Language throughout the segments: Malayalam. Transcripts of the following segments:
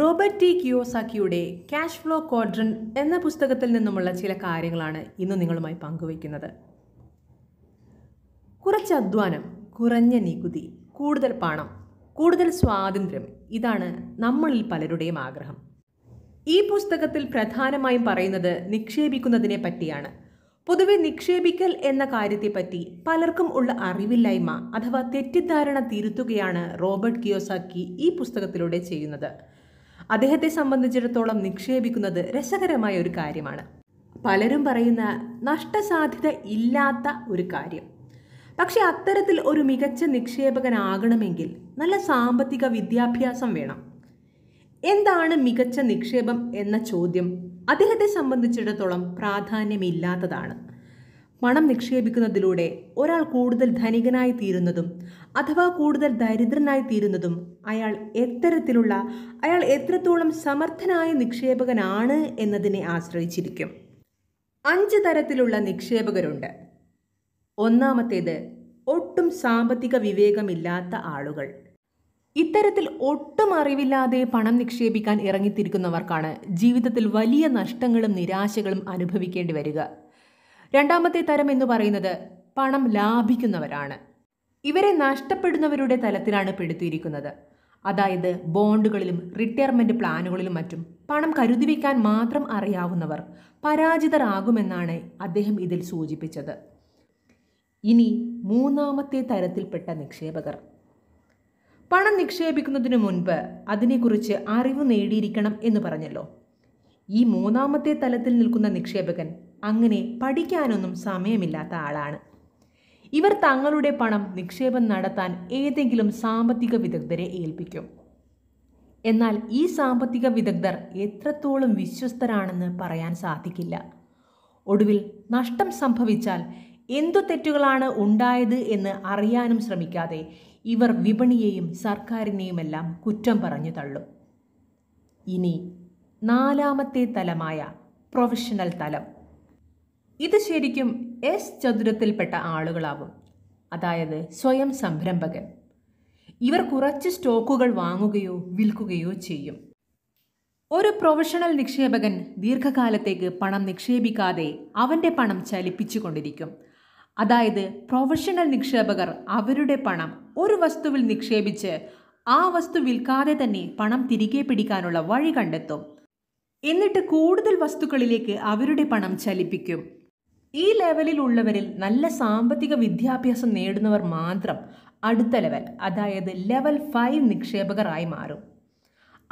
റോബർട്ട് ടി കിയോസാക്കിയുടെ ക്യാഷ് ഫ്ലോ ക്വാഡ്രൻ എന്ന പുസ്തകത്തിൽ നിന്നുമുള്ള ചില കാര്യങ്ങളാണ് ഇന്ന് നിങ്ങളുമായി പങ്കുവയ്ക്കുന്നത് കുറച്ച് അധ്വാനം കുറഞ്ഞ നികുതി കൂടുതൽ പണം കൂടുതൽ സ്വാതന്ത്ര്യം ഇതാണ് നമ്മളിൽ പലരുടെയും ആഗ്രഹം ഈ പുസ്തകത്തിൽ പ്രധാനമായും പറയുന്നത് നിക്ഷേപിക്കുന്നതിനെ പറ്റിയാണ് പൊതുവെ നിക്ഷേപിക്കൽ എന്ന കാര്യത്തെപ്പറ്റി പലർക്കും ഉള്ള അറിവില്ലായ്മ അഥവാ തെറ്റിദ്ധാരണ തിരുത്തുകയാണ് റോബർട്ട് കിയോസാക്കി ഈ പുസ്തകത്തിലൂടെ ചെയ്യുന്നത് അദ്ദേഹത്തെ സംബന്ധിച്ചിടത്തോളം നിക്ഷേപിക്കുന്നത് രസകരമായ ഒരു കാര്യമാണ് പലരും പറയുന്ന നഷ്ടസാധ്യത ഇല്ലാത്ത ഒരു കാര്യം പക്ഷെ അത്തരത്തിൽ ഒരു മികച്ച നിക്ഷേപകനാകണമെങ്കിൽ നല്ല സാമ്പത്തിക വിദ്യാഭ്യാസം വേണം എന്താണ് മികച്ച നിക്ഷേപം എന്ന ചോദ്യം അദ്ദേഹത്തെ സംബന്ധിച്ചിടത്തോളം പ്രാധാന്യമില്ലാത്തതാണ് പണം നിക്ഷേപിക്കുന്നതിലൂടെ ഒരാൾ കൂടുതൽ ധനികനായി തീരുന്നതും അഥവാ കൂടുതൽ ദരിദ്രനായി തീരുന്നതും അയാൾ എത്തരത്തിലുള്ള അയാൾ എത്രത്തോളം സമർത്ഥനായ നിക്ഷേപകനാണ് എന്നതിനെ ആശ്രയിച്ചിരിക്കും അഞ്ച് തരത്തിലുള്ള നിക്ഷേപകരുണ്ട് ഒന്നാമത്തേത് ഒട്ടും സാമ്പത്തിക വിവേകമില്ലാത്ത ആളുകൾ ഇത്തരത്തിൽ ഒട്ടും അറിവില്ലാതെ പണം നിക്ഷേപിക്കാൻ ഇറങ്ങിത്തിരിക്കുന്നവർക്കാണ് ജീവിതത്തിൽ വലിയ നഷ്ടങ്ങളും നിരാശകളും അനുഭവിക്കേണ്ടി വരിക രണ്ടാമത്തെ തരം എന്ന് പറയുന്നത് പണം ലാഭിക്കുന്നവരാണ് ഇവരെ നഷ്ടപ്പെടുന്നവരുടെ തലത്തിലാണ് പെടുത്തിയിരിക്കുന്നത് അതായത് ബോണ്ടുകളിലും റിട്ടയർമെൻറ്റ് പ്ലാനുകളിലും മറ്റും പണം കരുതി വയ്ക്കാൻ മാത്രം അറിയാവുന്നവർ പരാജിതരാകുമെന്നാണ് അദ്ദേഹം ഇതിൽ സൂചിപ്പിച്ചത് ഇനി മൂന്നാമത്തെ തരത്തിൽപ്പെട്ട നിക്ഷേപകർ പണം നിക്ഷേപിക്കുന്നതിന് മുൻപ് അതിനെക്കുറിച്ച് അറിവ് നേടിയിരിക്കണം എന്ന് പറഞ്ഞല്ലോ ഈ മൂന്നാമത്തെ തലത്തിൽ നിൽക്കുന്ന നിക്ഷേപകൻ അങ്ങനെ പഠിക്കാനൊന്നും സമയമില്ലാത്ത ആളാണ് ഇവർ തങ്ങളുടെ പണം നിക്ഷേപം നടത്താൻ ഏതെങ്കിലും സാമ്പത്തിക വിദഗ്ധരെ ഏൽപ്പിക്കും എന്നാൽ ഈ സാമ്പത്തിക വിദഗ്ധർ എത്രത്തോളം വിശ്വസ്തരാണെന്ന് പറയാൻ സാധിക്കില്ല ഒടുവിൽ നഷ്ടം സംഭവിച്ചാൽ എന്തു തെറ്റുകളാണ് ഉണ്ടായത് എന്ന് അറിയാനും ശ്രമിക്കാതെ ഇവർ വിപണിയെയും സർക്കാരിനെയുമെല്ലാം കുറ്റം പറഞ്ഞു തള്ളും ഇനി നാലാമത്തെ തലമായ പ്രൊഫഷണൽ തലം ഇത് ശരിക്കും എസ് ചതുരത്തിൽപ്പെട്ട ആളുകളാവും അതായത് സ്വയം സംരംഭകൻ ഇവർ കുറച്ച് സ്റ്റോക്കുകൾ വാങ്ങുകയോ വിൽക്കുകയോ ചെയ്യും ഒരു പ്രൊഫഷണൽ നിക്ഷേപകൻ ദീർഘകാലത്തേക്ക് പണം നിക്ഷേപിക്കാതെ അവൻ്റെ പണം ചലിപ്പിച്ചു കൊണ്ടിരിക്കും അതായത് പ്രൊഫഷണൽ നിക്ഷേപകർ അവരുടെ പണം ഒരു വസ്തുവിൽ നിക്ഷേപിച്ച് ആ വസ്തു വിൽക്കാതെ തന്നെ പണം തിരികെ പിടിക്കാനുള്ള വഴി കണ്ടെത്തും എന്നിട്ട് കൂടുതൽ വസ്തുക്കളിലേക്ക് അവരുടെ പണം ചലിപ്പിക്കും ഈ ലെവലിലുള്ളവരിൽ നല്ല സാമ്പത്തിക വിദ്യാഭ്യാസം നേടുന്നവർ മാത്രം അടുത്ത ലെവൽ അതായത് ലെവൽ ഫൈവ് നിക്ഷേപകരായി മാറും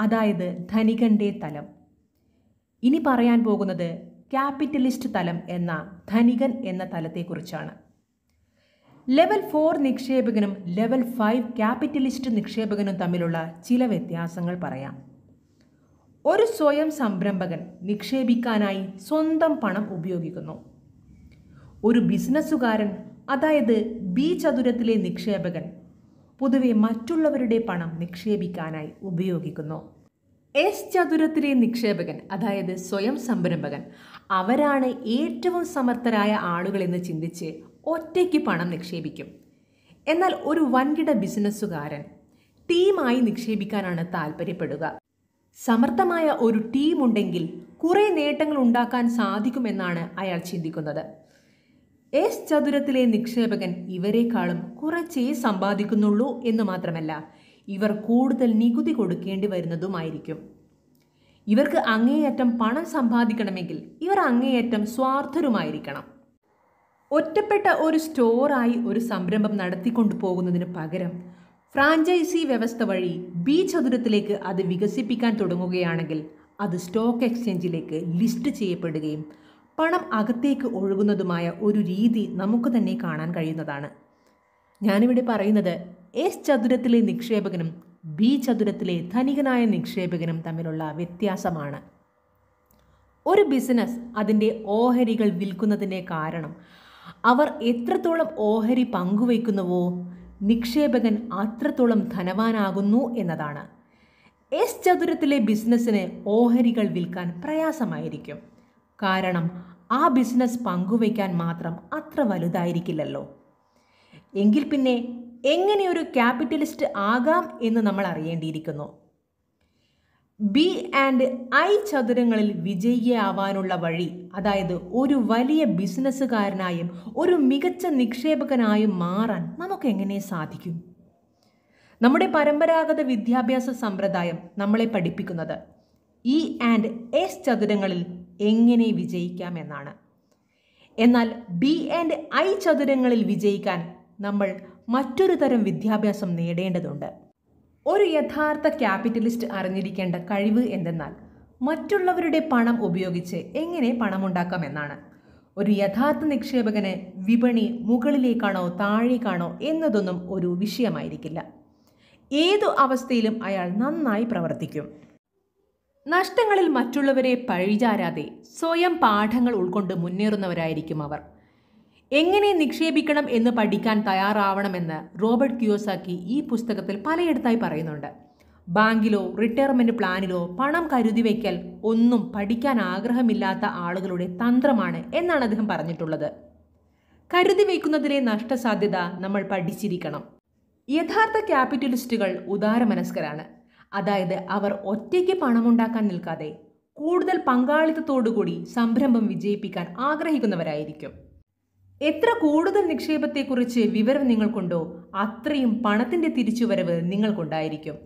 അതായത് ധനികൻ്റെ തലം ഇനി പറയാൻ പോകുന്നത് ക്യാപിറ്റലിസ്റ്റ് തലം എന്ന ധനികൻ എന്ന തലത്തെക്കുറിച്ചാണ് ലെവൽ ഫോർ നിക്ഷേപകനും ലെവൽ ഫൈവ് ക്യാപിറ്റലിസ്റ്റ് നിക്ഷേപകനും തമ്മിലുള്ള ചില വ്യത്യാസങ്ങൾ പറയാം ഒരു സ്വയം സംരംഭകൻ നിക്ഷേപിക്കാനായി സ്വന്തം പണം ഉപയോഗിക്കുന്നു ഒരു ബിസിനസ്സുകാരൻ അതായത് ബി ചതുരത്തിലെ നിക്ഷേപകൻ പൊതുവെ മറ്റുള്ളവരുടെ പണം നിക്ഷേപിക്കാനായി ഉപയോഗിക്കുന്നു എസ് ചതുരത്തിലെ നിക്ഷേപകൻ അതായത് സ്വയം സംരംഭകൻ അവരാണ് ഏറ്റവും സമർത്ഥരായ ആളുകളെന്ന് ചിന്തിച്ച് ഒറ്റയ്ക്ക് പണം നിക്ഷേപിക്കും എന്നാൽ ഒരു വൻകിട ബിസിനസ്സുകാരൻ ടീമായി നിക്ഷേപിക്കാനാണ് താൽപ്പര്യപ്പെടുക സമർത്ഥമായ ഒരു ടീമുണ്ടെങ്കിൽ കുറേ നേട്ടങ്ങൾ ഉണ്ടാക്കാൻ സാധിക്കുമെന്നാണ് അയാൾ ചിന്തിക്കുന്നത് എസ് ചതുരത്തിലെ നിക്ഷേപകൻ ഇവരെക്കാളും കുറച്ചേ സമ്പാദിക്കുന്നുള്ളൂ എന്ന് മാത്രമല്ല ഇവർ കൂടുതൽ നികുതി കൊടുക്കേണ്ടി വരുന്നതുമായിരിക്കും ഇവർക്ക് അങ്ങേയറ്റം പണം സമ്പാദിക്കണമെങ്കിൽ ഇവർ അങ്ങേയറ്റം സ്വാർത്ഥരുമായിരിക്കണം ഒറ്റപ്പെട്ട ഒരു സ്റ്റോറായി ഒരു സംരംഭം നടത്തിക്കൊണ്ടു പോകുന്നതിന് പകരം ഫ്രാഞ്ചൈസി വ്യവസ്ഥ വഴി ബി ചതുരത്തിലേക്ക് അത് വികസിപ്പിക്കാൻ തുടങ്ങുകയാണെങ്കിൽ അത് സ്റ്റോക്ക് എക്സ്ചേഞ്ചിലേക്ക് ലിസ്റ്റ് ചെയ്യപ്പെടുകയും പണം അകത്തേക്ക് ഒഴുകുന്നതുമായ ഒരു രീതി നമുക്ക് തന്നെ കാണാൻ കഴിയുന്നതാണ് ഞാനിവിടെ പറയുന്നത് എസ് ചതുരത്തിലെ നിക്ഷേപകനും ബി ചതുരത്തിലെ ധനികനായ നിക്ഷേപകനും തമ്മിലുള്ള വ്യത്യാസമാണ് ഒരു ബിസിനസ് അതിൻ്റെ ഓഹരികൾ വിൽക്കുന്നതിൻ്റെ കാരണം അവർ എത്രത്തോളം ഓഹരി പങ്കുവയ്ക്കുന്നുവോ നിക്ഷേപകൻ അത്രത്തോളം ധനവാനാകുന്നു എന്നതാണ് എസ് ചതുരത്തിലെ ബിസിനസ്സിന് ഓഹരികൾ വിൽക്കാൻ പ്രയാസമായിരിക്കും കാരണം ആ ബിസിനസ് പങ്കുവയ്ക്കാൻ മാത്രം അത്ര വലുതായിരിക്കില്ലല്ലോ എങ്കിൽ പിന്നെ എങ്ങനെയൊരു ക്യാപിറ്റലിസ്റ്റ് ആകാം എന്ന് നമ്മൾ അറിയേണ്ടിയിരിക്കുന്നു ബി ആൻഡ് ഐ ചതുരങ്ങളിൽ വിജയിയാവാനുള്ള വഴി അതായത് ഒരു വലിയ ബിസിനസ്സുകാരനായും ഒരു മികച്ച നിക്ഷേപകനായും മാറാൻ നമുക്ക് എങ്ങനെ സാധിക്കും നമ്മുടെ പരമ്പരാഗത വിദ്യാഭ്യാസ സമ്പ്രദായം നമ്മളെ പഠിപ്പിക്കുന്നത് ഇ ആൻഡ് എസ് ചതുരങ്ങളിൽ എങ്ങനെ വിജയിക്കാം എന്നാണ് എന്നാൽ ബി ആൻഡ് ഐ ചതുരങ്ങളിൽ വിജയിക്കാൻ നമ്മൾ മറ്റൊരു തരം വിദ്യാഭ്യാസം നേടേണ്ടതുണ്ട് ഒരു യഥാർത്ഥ ക്യാപിറ്റലിസ്റ്റ് അറിഞ്ഞിരിക്കേണ്ട കഴിവ് എന്തെന്നാൽ മറ്റുള്ളവരുടെ പണം ഉപയോഗിച്ച് എങ്ങനെ പണമുണ്ടാക്കാം എന്നാണ് ഒരു യഥാർത്ഥ നിക്ഷേപകന് വിപണി മുകളിലേക്കാണോ താഴേക്കാണോ എന്നതൊന്നും ഒരു വിഷയമായിരിക്കില്ല ഏതു അവസ്ഥയിലും അയാൾ നന്നായി പ്രവർത്തിക്കും നഷ്ടങ്ങളിൽ മറ്റുള്ളവരെ പഴിചാരാതെ സ്വയം പാഠങ്ങൾ ഉൾക്കൊണ്ട് മുന്നേറുന്നവരായിരിക്കും അവർ എങ്ങനെ നിക്ഷേപിക്കണം എന്ന് പഠിക്കാൻ തയ്യാറാവണമെന്ന് റോബർട്ട് ക്യൂസാക്കി ഈ പുസ്തകത്തിൽ പലയിടത്തായി പറയുന്നുണ്ട് ബാങ്കിലോ റിട്ടയർമെൻറ്റ് പ്ലാനിലോ പണം കരുതി വയ്ക്കൽ ഒന്നും പഠിക്കാൻ ആഗ്രഹമില്ലാത്ത ആളുകളുടെ തന്ത്രമാണ് എന്നാണ് അദ്ദേഹം പറഞ്ഞിട്ടുള്ളത് കരുതി വയ്ക്കുന്നതിലെ നഷ്ടസാധ്യത നമ്മൾ പഠിച്ചിരിക്കണം യഥാർത്ഥ ക്യാപിറ്റലിസ്റ്റുകൾ ഉദാരമനസ്കരാണ് അതായത് അവർ ഒറ്റയ്ക്ക് പണമുണ്ടാക്കാൻ നിൽക്കാതെ കൂടുതൽ പങ്കാളിത്തത്തോടുകൂടി സംരംഭം വിജയിപ്പിക്കാൻ ആഗ്രഹിക്കുന്നവരായിരിക്കും എത്ര കൂടുതൽ നിക്ഷേപത്തെക്കുറിച്ച് വിവരം നിങ്ങൾക്കുണ്ടോ അത്രയും പണത്തിൻ്റെ തിരിച്ചുവരവ് നിങ്ങൾക്കുണ്ടായിരിക്കും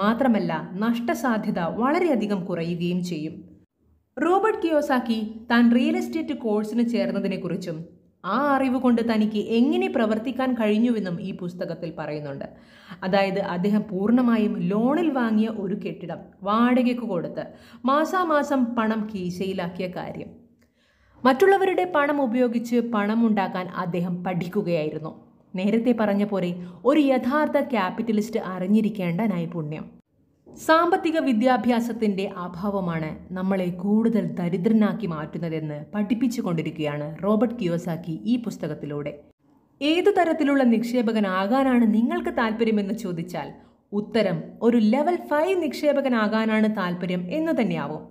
മാത്രമല്ല നഷ്ടസാധ്യത വളരെയധികം കുറയുകയും ചെയ്യും റോബർട്ട് കിയോസാക്കി താൻ റിയൽ എസ്റ്റേറ്റ് കോഴ്സിന് ചേർന്നതിനെക്കുറിച്ചും ആ അറിവ് കൊണ്ട് തനിക്ക് എങ്ങനെ പ്രവർത്തിക്കാൻ കഴിഞ്ഞുവെന്നും ഈ പുസ്തകത്തിൽ പറയുന്നുണ്ട് അതായത് അദ്ദേഹം പൂർണ്ണമായും ലോണിൽ വാങ്ങിയ ഒരു കെട്ടിടം വാടകയ്ക്ക് കൊടുത്ത് മാസാമാസം പണം കീശയിലാക്കിയ കാര്യം മറ്റുള്ളവരുടെ പണം ഉപയോഗിച്ച് പണമുണ്ടാക്കാൻ അദ്ദേഹം പഠിക്കുകയായിരുന്നു നേരത്തെ പറഞ്ഞ പോലെ ഒരു യഥാർത്ഥ ക്യാപിറ്റലിസ്റ്റ് അറിഞ്ഞിരിക്കേണ്ട നൈപുണ്യം സാമ്പത്തിക വിദ്യാഭ്യാസത്തിൻ്റെ അഭാവമാണ് നമ്മളെ കൂടുതൽ ദരിദ്രനാക്കി മാറ്റുന്നതെന്ന് പഠിപ്പിച്ചുകൊണ്ടിരിക്കുകയാണ് റോബർട്ട് കിയോസാക്കി ഈ പുസ്തകത്തിലൂടെ ഏതു തരത്തിലുള്ള നിക്ഷേപകനാകാനാണ് നിങ്ങൾക്ക് താല്പര്യമെന്ന് ചോദിച്ചാൽ ഉത്തരം ഒരു ലെവൽ ഫൈവ് നിക്ഷേപകനാകാനാണ് താല്പര്യം എന്ന് തന്നെയാവും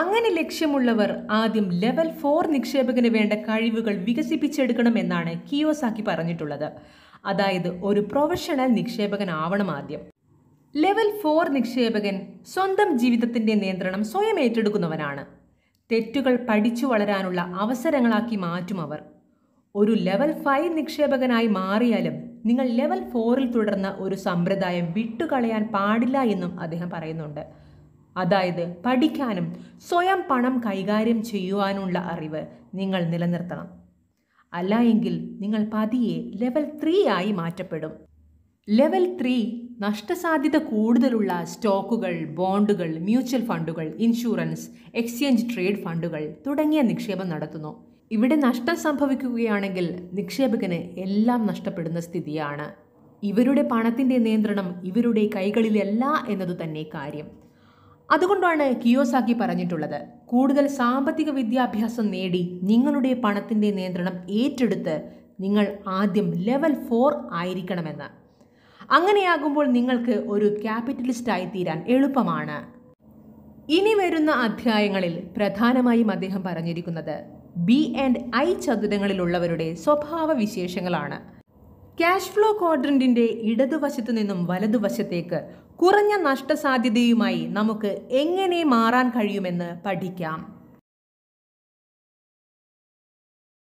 അങ്ങനെ ലക്ഷ്യമുള്ളവർ ആദ്യം ലെവൽ ഫോർ നിക്ഷേപകന് വേണ്ട കഴിവുകൾ വികസിപ്പിച്ചെടുക്കണമെന്നാണ് കിയോസാക്കി പറഞ്ഞിട്ടുള്ളത് അതായത് ഒരു പ്രൊഫഷണൽ നിക്ഷേപകനാവണം ആദ്യം ലെവൽ ഫോർ നിക്ഷേപകൻ സ്വന്തം ജീവിതത്തിന്റെ നിയന്ത്രണം സ്വയം ഏറ്റെടുക്കുന്നവനാണ് തെറ്റുകൾ പഠിച്ചു വളരാനുള്ള അവസരങ്ങളാക്കി മാറ്റും അവർ ഒരു ലെവൽ ഫൈവ് നിക്ഷേപകനായി മാറിയാലും നിങ്ങൾ ലെവൽ ഫോറിൽ തുടർന്ന ഒരു സമ്പ്രദായം വിട്ടുകളയാൻ പാടില്ല എന്നും അദ്ദേഹം പറയുന്നുണ്ട് അതായത് പഠിക്കാനും സ്വയം പണം കൈകാര്യം ചെയ്യുവാനുള്ള അറിവ് നിങ്ങൾ നിലനിർത്തണം അല്ല എങ്കിൽ നിങ്ങൾ പതിയെ ലെവൽ ത്രീ ആയി മാറ്റപ്പെടും ലെവൽ ത്രീ നഷ്ടസാധ്യത കൂടുതലുള്ള സ്റ്റോക്കുകൾ ബോണ്ടുകൾ മ്യൂച്വൽ ഫണ്ടുകൾ ഇൻഷുറൻസ് എക്സ്ചേഞ്ച് ട്രേഡ് ഫണ്ടുകൾ തുടങ്ങിയ നിക്ഷേപം നടത്തുന്നു ഇവിടെ നഷ്ടം സംഭവിക്കുകയാണെങ്കിൽ നിക്ഷേപകന് എല്ലാം നഷ്ടപ്പെടുന്ന സ്ഥിതിയാണ് ഇവരുടെ പണത്തിൻ്റെ നിയന്ത്രണം ഇവരുടെ കൈകളിലല്ല എന്നതുതന്നെ തന്നെ കാര്യം അതുകൊണ്ടാണ് കിയോസാക്കി പറഞ്ഞിട്ടുള്ളത് കൂടുതൽ സാമ്പത്തിക വിദ്യാഭ്യാസം നേടി നിങ്ങളുടെ പണത്തിൻ്റെ നിയന്ത്രണം ഏറ്റെടുത്ത് നിങ്ങൾ ആദ്യം ലെവൽ ഫോർ ആയിരിക്കണമെന്ന് അങ്ങനെയാകുമ്പോൾ നിങ്ങൾക്ക് ഒരു ക്യാപിറ്റലിസ്റ്റായി തീരാൻ എളുപ്പമാണ് ഇനി വരുന്ന അധ്യായങ്ങളിൽ പ്രധാനമായും അദ്ദേഹം പറഞ്ഞിരിക്കുന്നത് ബി ആൻഡ് ഐ ചതുരങ്ങളിലുള്ളവരുടെ സ്വഭാവ വിശേഷങ്ങളാണ് ക്യാഷ് ഫ്ലോ ക്വാഡ്രൻറ്റിൻ്റെ ഇടതുവശത്തു നിന്നും വലതുവശത്തേക്ക് കുറഞ്ഞ നഷ്ടസാധ്യതയുമായി നമുക്ക് എങ്ങനെ മാറാൻ കഴിയുമെന്ന് പഠിക്കാം